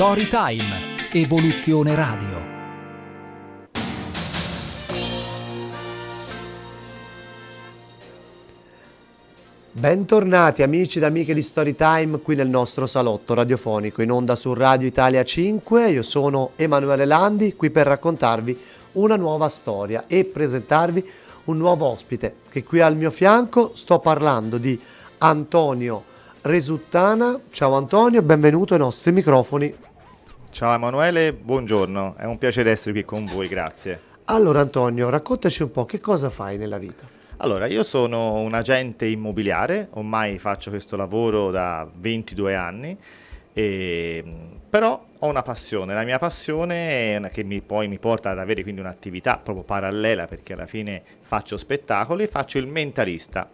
Storytime, Evoluzione Radio. Bentornati amici ed amiche di Storytime qui nel nostro salotto radiofonico in onda su Radio Italia 5. Io sono Emanuele Landi qui per raccontarvi una nuova storia e presentarvi un nuovo ospite che qui al mio fianco sto parlando di Antonio Resuttana. Ciao Antonio, benvenuto ai nostri microfoni. Ciao Emanuele, buongiorno, è un piacere essere qui con voi, grazie. Allora Antonio, raccontaci un po' che cosa fai nella vita. Allora, io sono un agente immobiliare, ormai faccio questo lavoro da 22 anni, e, ehm, però ho una passione, la mia passione una, che mi, poi mi porta ad avere quindi un'attività proprio parallela perché alla fine faccio spettacoli, faccio il mentalista.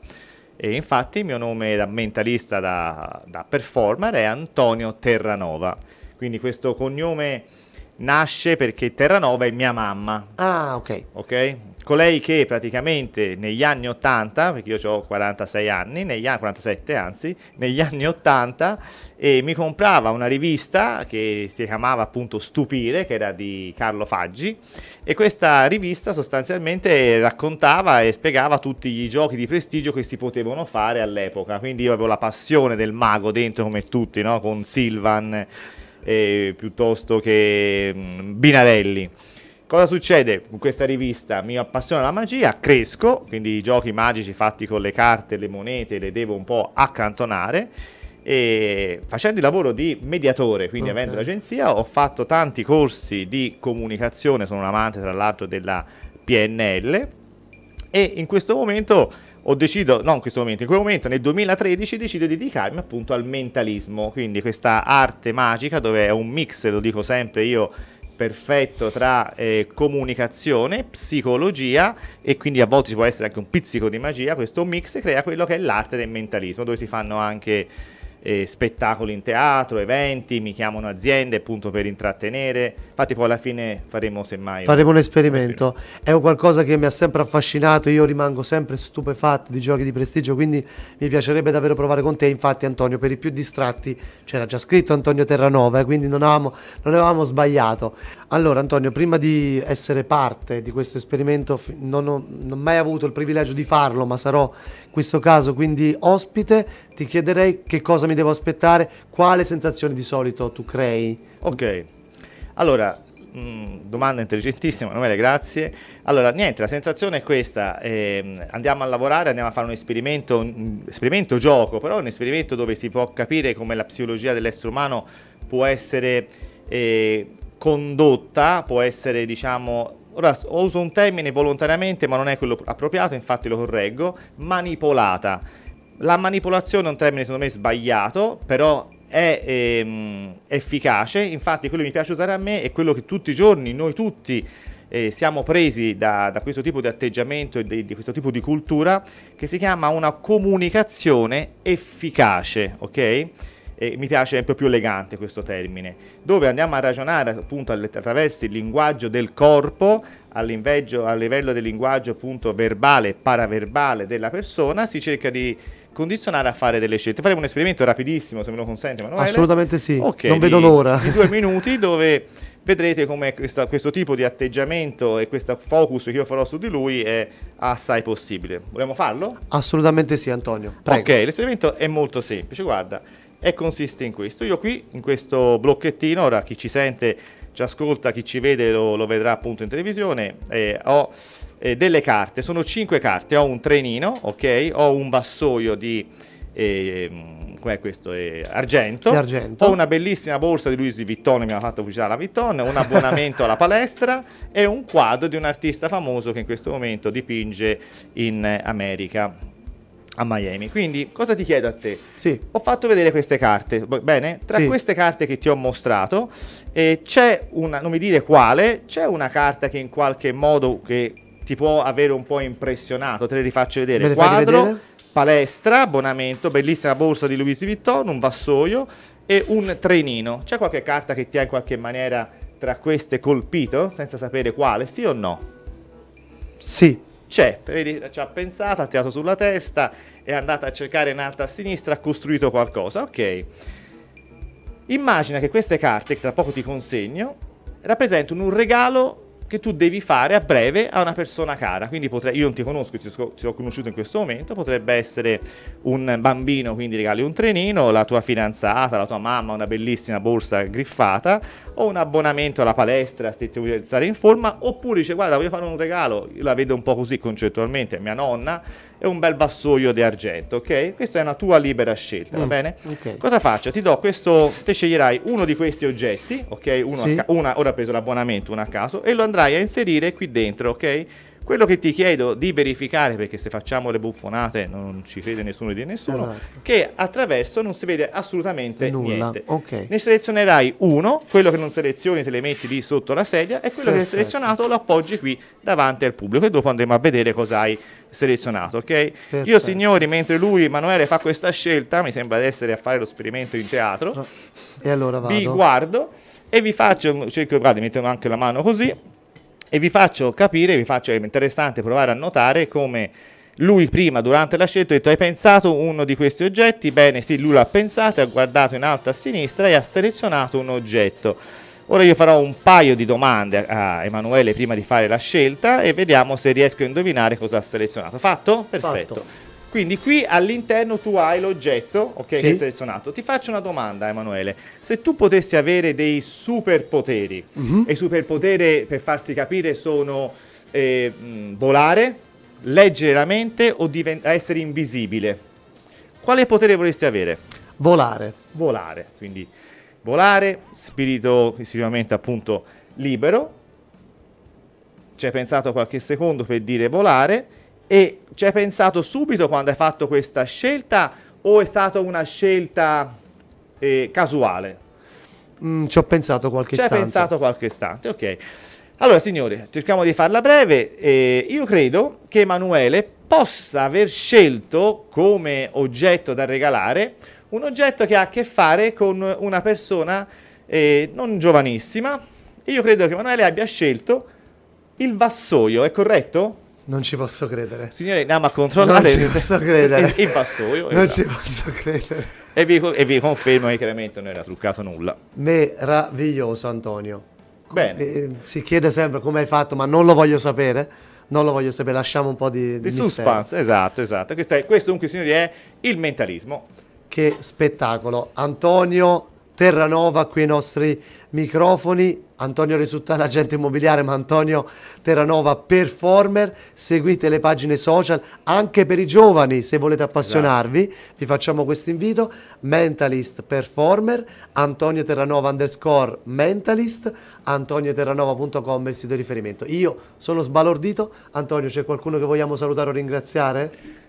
E infatti il mio nome da mentalista, da, da performer è Antonio Terranova quindi questo cognome nasce perché Terranova è mia mamma. Ah, ok. Ok? Colei che praticamente negli anni 80, perché io ho 46 anni, negli anni 47 anzi, negli anni 80 eh, mi comprava una rivista che si chiamava appunto Stupire, che era di Carlo Faggi e questa rivista sostanzialmente raccontava e spiegava tutti i giochi di prestigio che si potevano fare all'epoca. Quindi io avevo la passione del mago dentro come tutti, no? con Silvan eh, piuttosto che mh, mm, Binarelli. Cosa succede con questa rivista? Mi appassiona la magia, cresco, quindi i giochi magici fatti con le carte, le monete, le devo un po' accantonare. E facendo il lavoro di mediatore, quindi okay. avendo l'agenzia, ho fatto tanti corsi di comunicazione, sono un amante tra l'altro della PNL e in questo momento ho deciso, non in questo momento, in quel momento nel 2013 decido di dedicarmi appunto al mentalismo, quindi questa arte magica dove è un mix, lo dico sempre io, perfetto tra eh, comunicazione, psicologia e quindi a volte ci può essere anche un pizzico di magia, questo mix crea quello che è l'arte del mentalismo, dove si fanno anche eh, spettacoli in teatro, eventi, mi chiamano aziende appunto per intrattenere. Infatti poi alla fine faremo semmai... Faremo un esperimento. È un qualcosa che mi ha sempre affascinato, io rimango sempre stupefatto di giochi di prestigio, quindi mi piacerebbe davvero provare con te. Infatti Antonio, per i più distratti c'era già scritto Antonio Terranova, eh, quindi non avevamo, non avevamo sbagliato. Allora Antonio, prima di essere parte di questo esperimento, non ho, non ho mai avuto il privilegio di farlo, ma sarò in questo caso quindi ospite, ti chiederei che cosa mi devo aspettare? Quale sensazione di solito tu crei? Ok, allora mm, domanda intelligentissima, Emanuele, grazie. Allora, niente, la sensazione è questa, eh, andiamo a lavorare, andiamo a fare un esperimento, un esperimento gioco, però un esperimento dove si può capire come la psicologia dell'essere umano può essere eh, condotta, può essere, diciamo, ora uso un termine volontariamente, ma non è quello appropriato, infatti lo correggo, manipolata la manipolazione è un termine secondo me sbagliato, però è ehm, efficace, infatti quello che mi piace usare a me è quello che tutti i giorni noi tutti eh, siamo presi da, da, questo tipo di atteggiamento e di, di, questo tipo di cultura che si chiama una comunicazione efficace, ok? E mi piace sempre più elegante questo termine, dove andiamo a ragionare appunto attraverso il linguaggio del corpo, a livello del linguaggio appunto verbale e paraverbale della persona, si cerca di condizionare a fare delle scelte. Faremo un esperimento rapidissimo, se me lo consente Manuele. Assolutamente sì, okay, non vedo l'ora. Di due minuti dove vedrete come questa, questo tipo di atteggiamento e questo focus che io farò su di lui è assai possibile. Vogliamo farlo? Assolutamente sì Antonio, Prego. Ok, l'esperimento è molto semplice, guarda, e consiste in questo. Io qui, in questo blocchettino, ora chi ci sente ci ascolta, chi ci vede lo, lo vedrà appunto in televisione, eh, ho eh, delle carte. Sono cinque carte. Ho un trenino, ok? Ho un vassoio di... Eh, mm, com'è questo? Eh, argento. argento. Ho una bellissima borsa di Luigi Vitton, mi ha fatto pubblicità la Vitton, un abbonamento alla palestra e un quadro di un artista famoso che in questo momento dipinge in America a Miami. Quindi cosa ti chiedo a te? Sì. Ho fatto vedere queste carte, bene? Tra sì. queste carte che ti ho mostrato eh, c'è una, non mi dire quale, c'è una carta che in qualche modo che ti può avere un po' impressionato. Te le rifaccio vedere. Me Quadro, vedere? palestra, abbonamento, bellissima borsa di Louis Vuitton, un vassoio e un trenino. C'è qualche carta che ti ha in qualche maniera tra queste colpito, senza sapere quale, sì o no? Sì. C'è, vedi, ci ha pensato, ha tirato sulla testa, è andata a cercare in alto a sinistra, ha costruito qualcosa, ok. Immagina che queste carte, che tra poco ti consegno, rappresentano un regalo che tu devi fare a breve a una persona cara. Quindi potrei, io non ti conosco, ti, ti ho conosciuto in questo momento, potrebbe essere un bambino, quindi regali un trenino, la tua fidanzata, la tua mamma, una bellissima borsa griffata, o un abbonamento alla palestra se ti vuoi stare in forma, oppure dice guarda voglio fare un regalo, io la vedo un po' così concettualmente, mia nonna, e un bel vassoio di argento, ok? Questa è una tua libera scelta, mm, va bene? Okay. Cosa faccio? Ti do questo, te sceglierai uno di questi oggetti, ok? Uno sì. ca- una, ora ho preso l'abbonamento, uno a caso, e lo andrai a inserire qui dentro, ok? Quello che ti chiedo di verificare, perché se facciamo le buffonate non ci crede nessuno di nessuno, esatto. che attraverso non si vede assolutamente Nulla. niente. Okay. Ne selezionerai uno, quello che non selezioni te le metti lì sotto la sedia e quello Perfetto. che hai selezionato lo appoggi qui davanti al pubblico e dopo andremo a vedere cosa hai selezionato, ok? Io signori, mentre lui, Manuele, fa questa scelta, mi sembra di essere a fare lo sperimento in teatro, e allora vado. vi guardo e vi faccio, cerco, guarda, mettiamo anche la mano così, e vi faccio capire, vi faccio, è interessante provare a notare come lui prima durante la scelta ha detto hai pensato uno di questi oggetti? Bene sì, lui l'ha pensato, ha guardato in alto a sinistra e ha selezionato un oggetto. Ora io farò un paio di domande a Emanuele prima di fare la scelta e vediamo se riesco a indovinare cosa ha selezionato. Fatto? Perfetto. Fatto. Quindi qui all'interno tu hai l'oggetto okay, sì. che hai selezionato. Ti faccio una domanda, Emanuele. Se tu potessi avere dei superpoteri, mm-hmm. e superpotere, per farsi capire, sono eh, mm, volare, leggere la mente o divent- essere invisibile, quale potere vorresti avere? Volare. Volare, quindi volare, spirito sicuramente appunto libero. Ci hai pensato qualche secondo per dire volare e ci hai pensato subito quando hai fatto questa scelta o è stata una scelta eh, casuale? Mm, ci ho pensato qualche ci istante. Ci hai pensato qualche istante, ok. Allora signore, cerchiamo di farla breve. Eh, io credo che Emanuele possa aver scelto come oggetto da regalare un oggetto che ha a che fare con una persona eh, non giovanissima. Io credo che Emanuele abbia scelto il vassoio, è corretto? Non ci posso credere. Signori, andiamo a controllare. Non ci posso credere. Il, il vassoio. Non esatto. ci posso credere. E vi, e vi, confermo che chiaramente non era truccato nulla. Meraviglioso, Antonio. Bene. E, eh, si chiede sempre come hai fatto, ma non lo voglio sapere. Non lo voglio sapere, lasciamo un po' di, di, di suspense. Esatto, esatto. Questo, è, questo, dunque, signori, è il mentalismo. Che spettacolo. Antonio Terranova qui ai nostri microfoni Antonio Resuttana, agente immobiliare, ma Antonio Terranova, performer. Seguite le pagine social anche per i giovani se volete appassionarvi. Esatto. Vi facciamo questo invito. Mentalist performer, Antonio Terranova underscore mentalist, antonioterranova.com è il sito di riferimento. Io sono sbalordito. Antonio, c'è qualcuno che vogliamo salutare o ringraziare?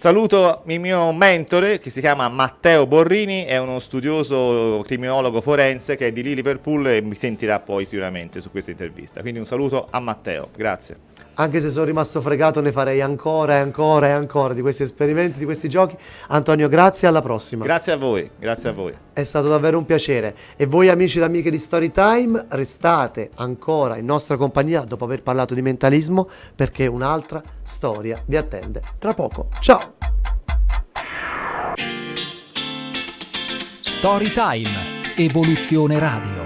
Saluto il mio mentore che si chiama Matteo Borrini, è uno studioso criminologo forense che è di lì Liverpool e mi sentirà poi sicuramente su questa intervista. Quindi un saluto a Matteo, grazie anche se sono rimasto fregato ne farei ancora e ancora e ancora di questi esperimenti, di questi giochi. Antonio, grazie, alla prossima. Grazie a voi, grazie a voi. È stato davvero un piacere. E voi amici ed amiche di Storytime, restate ancora in nostra compagnia dopo aver parlato di mentalismo perché un'altra storia vi attende tra poco. Ciao! Storytime, Evoluzione Radio.